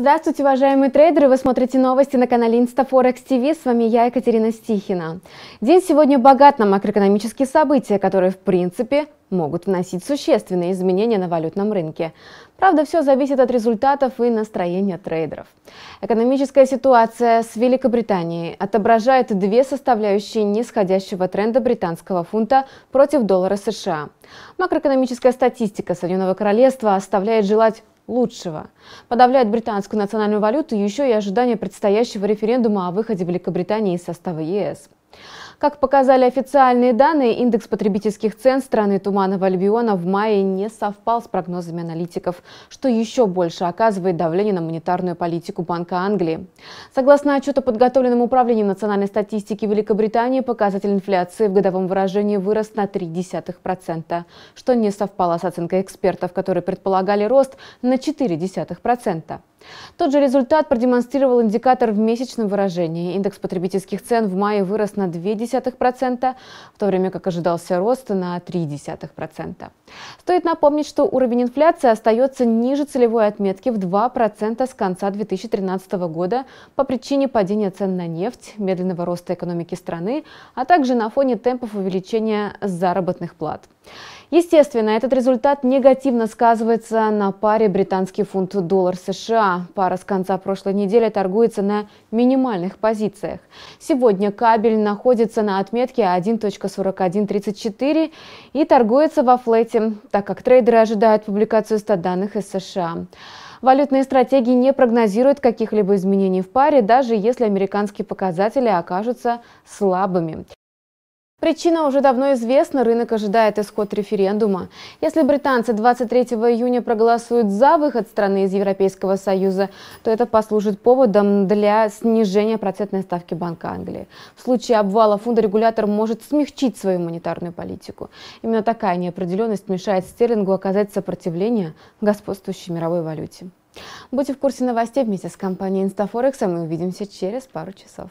Здравствуйте, уважаемые трейдеры! Вы смотрите новости на канале InstaForex TV. С вами я, Екатерина Стихина. День сегодня богат на макроэкономические события, которые, в принципе, могут вносить существенные изменения на валютном рынке. Правда, все зависит от результатов и настроения трейдеров. Экономическая ситуация с Великобританией отображает две составляющие нисходящего тренда британского фунта против доллара США. Макроэкономическая статистика Соединенного Королевства оставляет желать лучшего. Подавляет британскую национальную валюту еще и ожидание предстоящего референдума о выходе Великобритании из состава ЕС. Как показали официальные данные, индекс потребительских цен страны Туманного Альбиона в мае не совпал с прогнозами аналитиков, что еще больше оказывает давление на монетарную политику Банка Англии. Согласно отчету, подготовленному Управлением национальной статистики Великобритании, показатель инфляции в годовом выражении вырос на 0,3%, что не совпало с оценкой экспертов, которые предполагали рост на 0,4%. Тот же результат продемонстрировал индикатор в месячном выражении. Индекс потребительских цен в мае вырос на 0,2%, в то время как ожидался рост на 0,3%. Стоит напомнить, что уровень инфляции остается ниже целевой отметки в 2% с конца 2013 года по причине падения цен на нефть, медленного роста экономики страны, а также на фоне темпов увеличения заработных плат. Естественно, этот результат негативно сказывается на паре британский фунт-доллар США. Пара с конца прошлой недели торгуется на минимальных позициях. Сегодня кабель находится на отметке 1.4134 и торгуется во флете, так как трейдеры ожидают публикацию 100 данных из США. Валютные стратегии не прогнозируют каких-либо изменений в паре, даже если американские показатели окажутся слабыми. Причина уже давно известна, рынок ожидает исход референдума. Если британцы 23 июня проголосуют за выход страны из Европейского Союза, то это послужит поводом для снижения процентной ставки Банка Англии. В случае обвала фунда регулятор может смягчить свою монетарную политику. Именно такая неопределенность мешает стерлингу оказать сопротивление господствующей мировой валюте. Будьте в курсе новостей вместе с компанией ИнстаФорекс, а мы увидимся через пару часов.